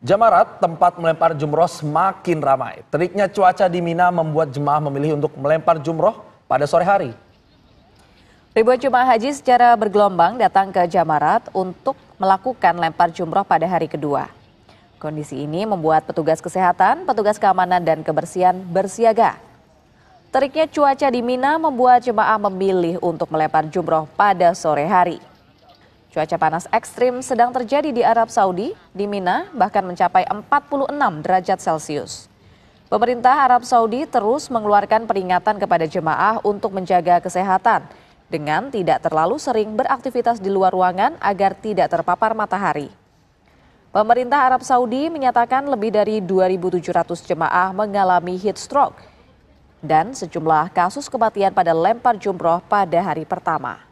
Jamarat tempat melempar jumroh semakin ramai. Teriknya cuaca di Mina membuat jemaah memilih untuk melempar jumroh pada sore hari. Ribuan jemaah haji secara bergelombang datang ke Jamarat untuk melakukan lempar jumroh pada hari kedua. Kondisi ini membuat petugas kesehatan, petugas keamanan dan kebersihan bersiaga. Teriknya cuaca di Mina membuat jemaah memilih untuk melempar jumroh pada sore hari. Cuaca panas ekstrim sedang terjadi di Arab Saudi, di Mina bahkan mencapai 46 derajat Celcius. Pemerintah Arab Saudi terus mengeluarkan peringatan kepada jemaah untuk menjaga kesehatan dengan tidak terlalu sering beraktivitas di luar ruangan agar tidak terpapar matahari. Pemerintah Arab Saudi menyatakan lebih dari 2.700 jemaah mengalami heat stroke dan sejumlah kasus kematian pada lempar jumroh pada hari pertama.